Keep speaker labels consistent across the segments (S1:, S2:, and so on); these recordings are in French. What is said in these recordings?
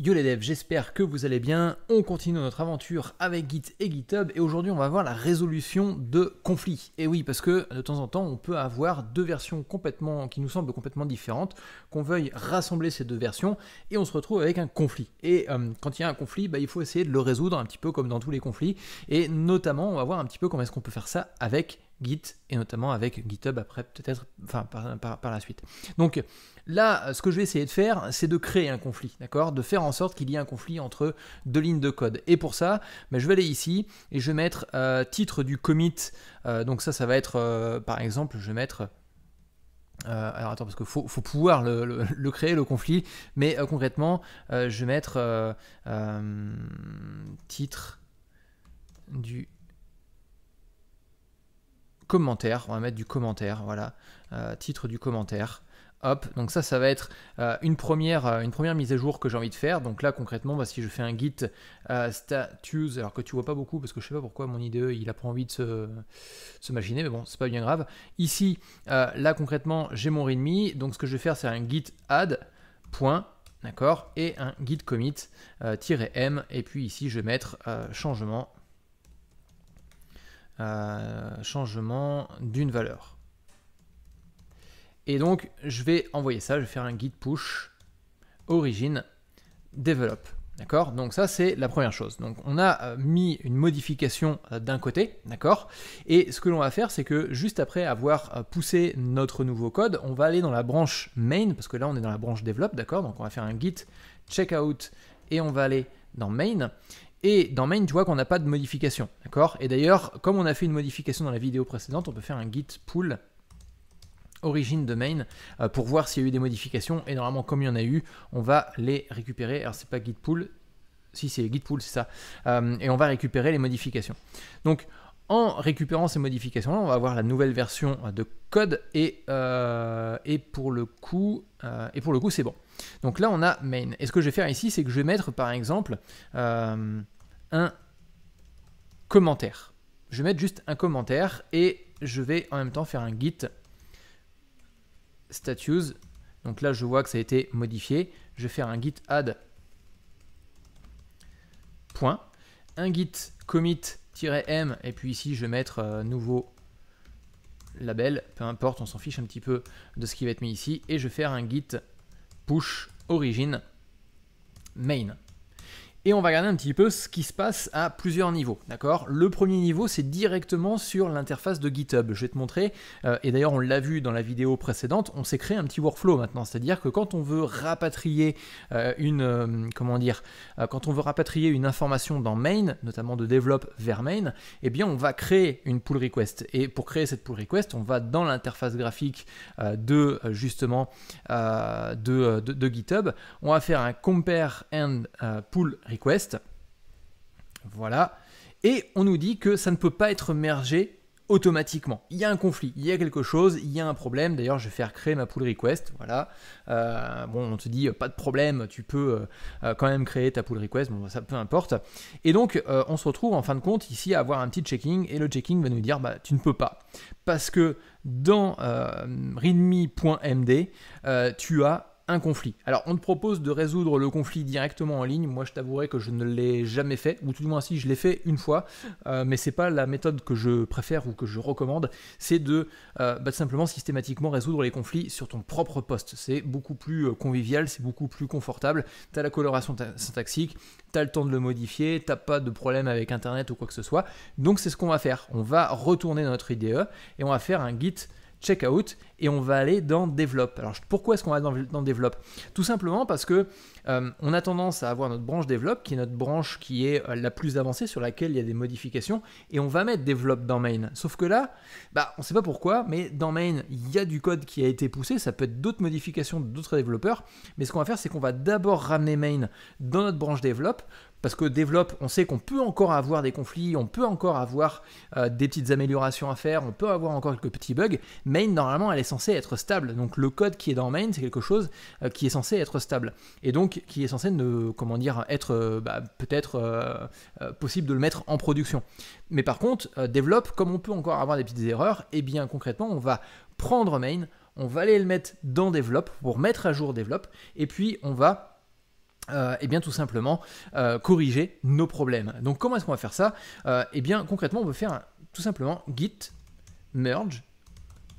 S1: Yo les devs, j'espère que vous allez bien. On continue notre aventure avec Git et GitHub et aujourd'hui on va voir la résolution de conflits. Et oui, parce que de temps en temps on peut avoir deux versions complètement qui nous semblent complètement différentes, qu'on veuille rassembler ces deux versions et on se retrouve avec un conflit. Et euh, quand il y a un conflit, bah, il faut essayer de le résoudre un petit peu comme dans tous les conflits. Et notamment on va voir un petit peu comment est-ce qu'on peut faire ça avec Git et notamment avec GitHub après peut-être, enfin par, la suite. Donc là, ce que je vais essayer de faire, c'est de créer un conflit, d'accord De faire en sorte qu'il y ait un conflit entre deux lignes de code. Et pour ça, ben, je vais aller ici et je vais mettre euh, titre du commit. Euh, donc ça, ça va être, euh, par exemple, je vais mettre alors attends, parce qu'il faut, pouvoir le, créer, le conflit, mais concrètement, je vais mettre titre du commentaire. On va mettre du commentaire, voilà. Euh, titre du commentaire. Hop, donc ça, ça va être euh, une, première, euh, une première mise à jour que j'ai envie de faire. Donc là, concrètement, bah, si je fais un git status, alors que tu vois pas beaucoup, parce que je sais pas pourquoi mon IDE, il a pas envie de se, machiner, mais bon, c'est pas bien grave. Ici, là, concrètement, j'ai mon readme. Donc ce que je vais faire, c'est un git add, point, d'accord, et un git commit, -m. Et puis ici, je vais mettre changement euh, changement d'une valeur. Et donc, je vais envoyer ça, je vais faire un git push origin develop. D'accord Donc ça c'est la première chose. Donc on a euh, mis une modification euh, d'un côté, d'accord Et ce que l'on va faire c'est que juste après avoir poussé notre nouveau code, on va aller dans la branche main parce que là on est dans la branche develop, d'accord Donc on va faire un git checkout et on va aller dans main et dans main, tu vois qu'on n'a pas de modification, d'accord Et d'ailleurs, comme on a fait une modification dans la vidéo précédente, on peut faire un git pull origine de main euh, pour voir s'il y a eu des modifications. Et normalement, comme il y en a eu, on va les récupérer. Alors, c'est pas git pull, si c'est git pull, c'est ça. Euh, et on va récupérer les modifications. Donc, en récupérant ces modifications-là, on va avoir la nouvelle version de code et, euh, et pour le coup, euh, et pour le coup, c'est bon. Donc là, on a main. Et ce que je vais faire ici, c'est que je vais mettre par exemple euh, un commentaire. Je vais mettre juste un commentaire et je vais en même temps faire un git statues. Donc là, je vois que ça a été modifié. Je vais faire un git add point, un git commit m et puis ici je vais mettre euh, nouveau label, peu importe, on s'en fiche un petit peu de ce qui va être mis ici, et je vais faire un git push origin main. Et on va regarder un petit peu ce qui se passe à plusieurs niveaux, d'accord Le premier niveau, c'est directement sur l'interface de GitHub. Je vais te montrer, euh, et d'ailleurs on l'a vu dans la vidéo précédente, on s'est créé un petit workflow maintenant, c'est-à-dire que quand on veut rapatrier euh, une, euh, comment dire, quand on veut rapatrier une information dans main, notamment de develop vers main, eh bien on va créer une pull request. Et pour créer cette pull request, on va dans l'interface graphique de justement de, GitHub, on va faire un compare and pull request. Voilà. Et on nous dit que ça ne peut pas être mergé automatiquement. Il y a un conflit, il y a quelque chose, il y a un problème. D'ailleurs, je vais faire créer ma pull request. Voilà. Euh, bon, on te dit pas de problème, tu peux euh, euh, quand même créer ta pull request. Bon, ça peu importe. Et donc, on se retrouve en fin de compte ici à avoir un petit checking et le checking va nous dire bah tu ne peux pas parce que dans readme.md, tu as un conflit. Alors on te propose de résoudre le conflit directement en ligne. Moi je t'avouerai que je ne l'ai jamais fait, ou tout du moins si je l'ai fait une fois, euh, mais c'est pas la méthode que je préfère ou que je recommande. C'est de euh, bah, simplement systématiquement résoudre les conflits sur ton propre poste. C'est beaucoup plus euh, convivial, c'est beaucoup plus confortable. T'as la coloration syntaxique, t'as le temps de le modifier, t'as pas de problème avec internet ou quoi que ce soit. Donc c'est ce qu'on va faire. On va retourner dans notre IDE et on va faire un git checkout et on va aller dans develop. Alors pourquoi est-ce qu'on va dans, dans develop Tout simplement parce que euh, on a tendance à avoir notre branche develop qui est notre branche qui est euh, la plus avancée sur laquelle il y a des modifications et on va mettre develop dans main. Sauf que là, bah on sait pas pourquoi, mais dans main il y a du code qui a été poussé, ça peut être d'autres modifications d'autres développeurs, mais ce qu'on va faire c'est qu'on va d'abord ramener main dans notre branche develop parce que développe, on sait qu'on peut encore avoir des conflits, on peut encore avoir euh, des petites améliorations à faire, on peut avoir encore quelques petits bugs. Main, normalement, elle est censée être stable. Donc le code qui est dans main, c'est quelque chose euh, qui est censé être stable. Et donc qui est censé ne, comment dire, être euh, bah, peut-être possible de le mettre en production. Mais par contre, développe, comme on peut encore avoir des petites erreurs, et eh bien concrètement, on va prendre main, on va aller le mettre dans développe pour mettre à jour développe, et puis on va et euh, eh bien tout simplement euh, corriger nos problèmes. Donc comment est-ce qu'on va faire ça Et euh, Eh bien concrètement on va faire tout simplement git merge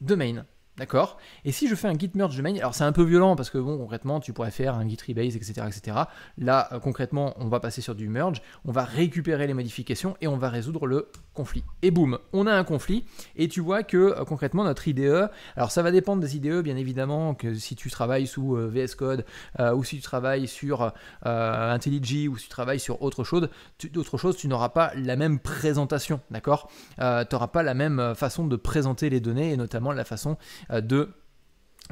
S1: domain. D'accord Et si je fais un git merge domain, alors c'est un peu violent parce que bon concrètement tu pourrais faire un git rebase etc etc. Là concrètement on va passer sur du merge, on va récupérer les modifications et on va résoudre le conflit. Et boum, on a un conflit. Et tu vois que euh, concrètement, notre IDE, alors ça va dépendre des IDE, bien évidemment, que si tu travailles sous euh, VS Code, euh, ou si tu travailles sur IntelliJ, ou si tu travailles sur autre chose, tu, autre chose, tu n'auras pas la même présentation, d'accord Tu n'auras pas la même façon de présenter les données, et notamment la façon de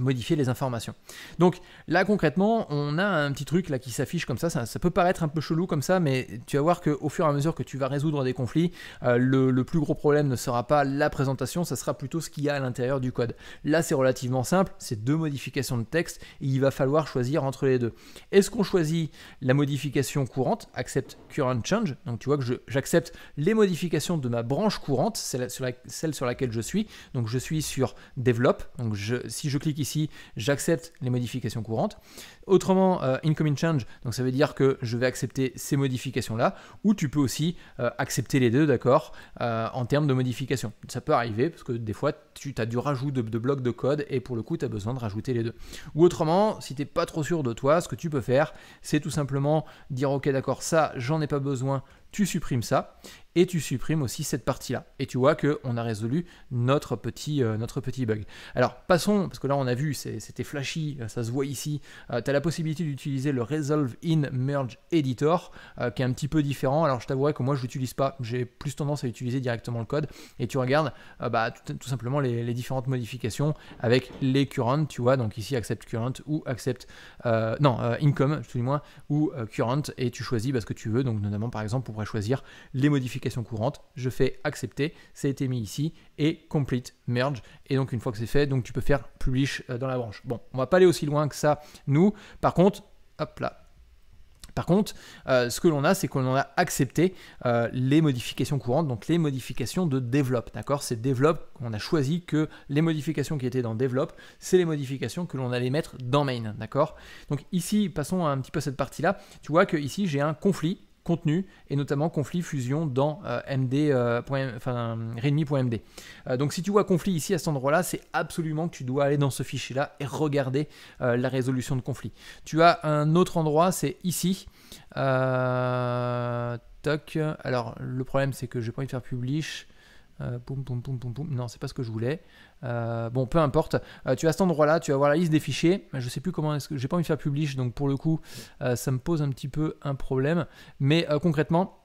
S1: modifier les informations. Donc là concrètement, on a un petit truc là qui s'affiche comme ça. ça, peut paraître un peu chelou comme ça, mais tu vas voir qu'au fur et à mesure que tu vas résoudre des conflits, euh, le, plus gros problème ne sera pas la présentation, ça sera plutôt ce qu'il y a à l'intérieur du code. Là c'est relativement simple, c'est deux modifications de texte, et il va falloir choisir entre les deux. Est-ce qu'on choisit la modification courante, accept current change, donc tu vois que j'accepte les modifications de ma branche courante, celle sur, celle sur laquelle je suis, donc je suis sur develop, donc si je clique ici, j'accepte les modifications courantes. Autrement, euh, incoming change, donc ça veut dire que je vais accepter ces modifications-là, ou tu peux aussi euh, accepter les deux, d'accord, euh, en termes de modifications. Ça peut arriver, parce que des fois, tu as du rajout de, de blocs de code, et pour le coup, tu as besoin de rajouter les deux. Ou autrement, si tu n'es pas trop sûr de toi, ce que tu peux faire, c'est tout simplement dire, ok, d'accord, ça, j'en ai pas besoin, tu supprimes ça et tu supprimes aussi cette partie-là. Et tu vois qu'on a résolu notre petit, euh, notre petit bug. Alors passons, parce que là on a vu, c'était flashy, euh, ça se voit ici. Euh, tu as la possibilité d'utiliser le Resolve in Merge Editor, qui est un petit peu différent. Alors je t'avouerai que moi je l'utilise pas, j'ai plus tendance à utiliser directement le code. Et tu regardes bah, tout, simplement les, différentes modifications avec les current, tu vois, donc ici accept current ou accept, non, income, tout du moins, ou current, et tu choisis parce bah, ce que tu veux, donc notamment par exemple pour choisir les modifications courantes. Je fais accepter, ça a été mis ici, et complete merge. Et donc une fois que c'est fait, donc tu peux faire publish euh, dans la branche. Bon, on va pas aller aussi loin que ça, nous. Par contre, hop là, par contre, euh, ce que l'on a, c'est qu'on a accepté euh, les modifications courantes, donc les modifications de develop, d'accord C'est develop qu'on a choisi que les modifications qui étaient dans develop, c'est les modifications que l'on allait mettre dans main, d'accord Donc ici, passons un petit peu cette partie-là. Tu vois que ici, j'ai un conflit Contenu et notamment conflit fusion dans euh, md, euh, enfin, readme.md. Euh, donc si tu vois conflit ici à cet endroit-là, c'est absolument que tu dois aller dans ce fichier-là et regarder la résolution de conflit. Tu as un autre endroit, c'est ici. toc. Alors le problème c'est que je n'ai pas envie de faire publish. Euh, non, c'est pas ce que je voulais. Euh, bon, peu importe. Euh, tu as cet endroit-là, tu vas voir la liste des fichiers. Je sais plus comment est-ce que j'ai pas envie de faire publish, donc pour le coup, ça me pose un petit peu un problème. Mais concrètement,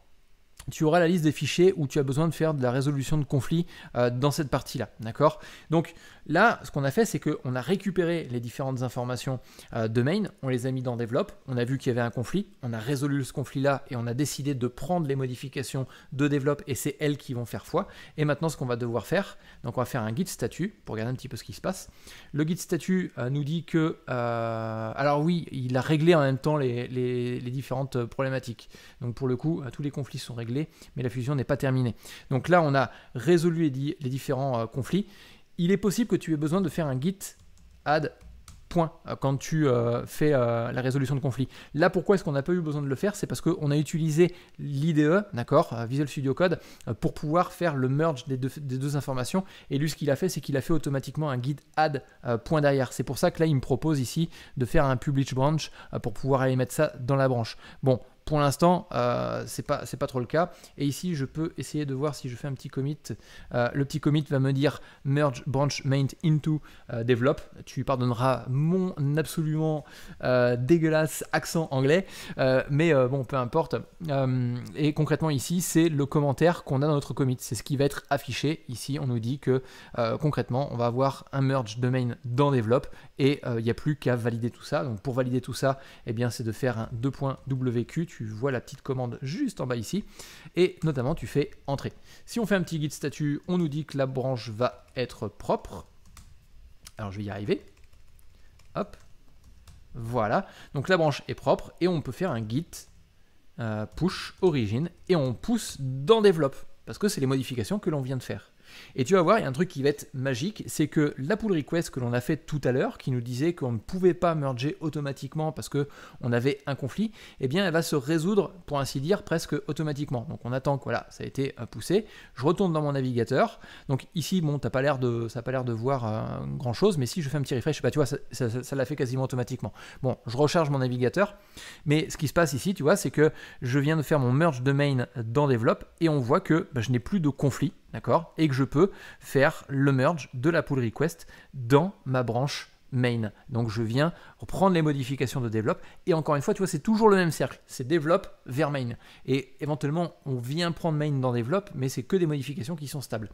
S1: tu auras la liste des fichiers où tu as besoin de faire de la résolution de conflits euh, dans cette partie-là, d'accord Donc là, ce qu'on a fait, c'est qu'on a récupéré les différentes informations euh, de main, on les a mis dans Develop, on a vu qu'il y avait un conflit, on a résolu ce conflit-là et on a décidé de prendre les modifications de Develop et c'est elles qui vont faire foi. Et maintenant, ce qu'on va devoir faire, donc on va faire un guide statut pour regarder un petit peu ce qui se passe. Le guide statut euh, nous dit que, alors oui, il a réglé en même temps les, les différentes problématiques. Donc pour le coup, tous les conflits sont réglés mais la fusion n'est pas terminée. Donc là, on a résolu les, différents euh, conflits. Il est possible que tu aies besoin de faire un git add point euh, quand tu euh, fais la résolution de conflit. Là, pourquoi est-ce qu'on n'a pas eu besoin de le faire C'est parce qu'on a utilisé l'IDE, d'accord, Visual Studio Code, pour pouvoir faire le merge des deux, informations. Et lui, ce qu'il a fait, c'est qu'il a fait automatiquement un git add point derrière. C'est pour ça que là, il me propose ici de faire un publish branch pour pouvoir aller mettre ça dans la branche. Bon, pour l'instant, euh, c'est pas c'est pas trop le cas. Et ici, je peux essayer de voir si je fais un petit commit. Euh, le petit commit va me dire merge branch main into euh, develop. Tu pardonneras mon absolument dégueulasse accent anglais, mais bon, peu importe. et concrètement ici, c'est le commentaire qu'on a dans notre commit. C'est ce qui va être affiché. Ici, on nous dit que concrètement, on va avoir un merge de main dans develop et il n'y a plus qu'à valider tout ça. Donc pour valider tout ça, et eh bien, c'est de faire un 2.wq. Tu vois la petite commande juste en bas ici, et notamment tu fais entrer. Si on fait un petit git statut, on nous dit que la branche va être propre. Alors je vais y arriver. Hop. Voilà. Donc la branche est propre et on peut faire un git euh, push origin et on pousse dans develop parce que c'est les modifications que l'on vient de faire. Et tu vas voir, il y a un truc qui va être magique, c'est que la pull request que l'on a fait tout à l'heure, qui nous disait qu'on ne pouvait pas merger automatiquement parce qu'on avait un conflit, eh bien elle va se résoudre, pour ainsi dire, presque automatiquement. Donc on attend que voilà, ça a été euh, poussé. Je retourne dans mon navigateur. Donc ici, bon, t'as pas l'air de, ça n'a pas l'air de voir euh, grand chose, mais si je fais un petit refresh, bah, tu vois, ça l'a fait quasiment automatiquement. Bon, je recharge mon navigateur, mais ce qui se passe ici, tu vois, c'est que je viens de faire mon merge domain dans Develop et on voit que bah, je n'ai plus de conflit d'accord Et que je peux faire le merge de la pull request dans ma branche main. Donc je viens reprendre les modifications de develop, et encore une fois, tu vois, c'est toujours le même cercle, c'est develop vers main. Et éventuellement, on vient prendre main dans develop, mais c'est que des modifications qui sont stables.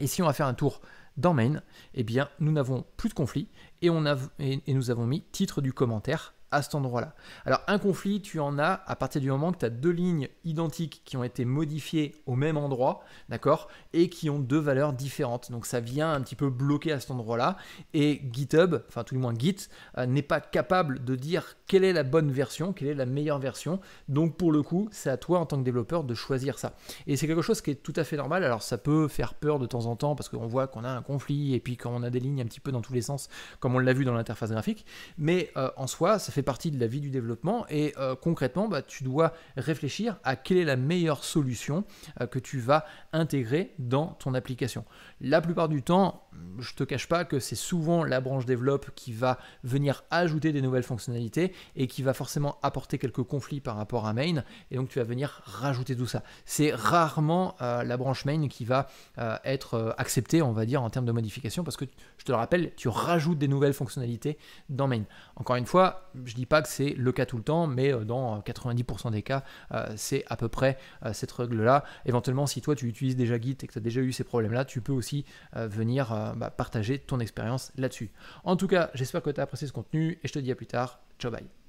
S1: Et si on va faire un tour dans main, eh bien, nous n'avons plus de conflit et nous avons mis titre du commentaire à cet endroit-là. Alors un conflit, tu en as à partir du moment que tu as deux lignes identiques qui ont été modifiées au même endroit, d'accord, et qui ont deux valeurs différentes. Donc ça vient un petit peu bloquer à cet endroit-là, et GitHub, enfin tout du moins Git, euh, n'est pas capable de dire quelle est la bonne version, quelle est la meilleure version. Donc pour le coup, c'est à toi en tant que développeur de choisir ça. Et c'est quelque chose qui est tout à fait normal. Alors ça peut faire peur de temps en temps parce qu'on voit qu'on a un conflit et puis quand on a des lignes un petit peu dans tous les sens, comme on l'a vu dans l'interface graphique, mais euh, en soi, ça fait partie de la vie du développement et euh, concrètement, bah, tu dois réfléchir à quelle est la meilleure solution euh, que tu vas intégrer dans ton application. La plupart du temps, je te cache pas que c'est souvent la branche développe qui va venir ajouter des nouvelles fonctionnalités et qui va forcément apporter quelques conflits par rapport à main et donc tu vas venir rajouter tout ça. C'est rarement euh, la branche main qui va être acceptée, on va dire, en termes de modification parce que, je te le rappelle, tu rajoutes des nouvelles fonctionnalités dans main. Encore une fois, je ne dis pas que c'est le cas tout le temps, mais euh, dans 90% euh, des cas, euh, c'est à peu près cette règle-là. Éventuellement, si toi tu utilises déjà Git et que tu as déjà eu ces problèmes-là, tu peux aussi venir bah, partager ton expérience là-dessus. En tout cas, j'espère que tu as apprécié ce contenu et je te dis à plus tard. Ciao bye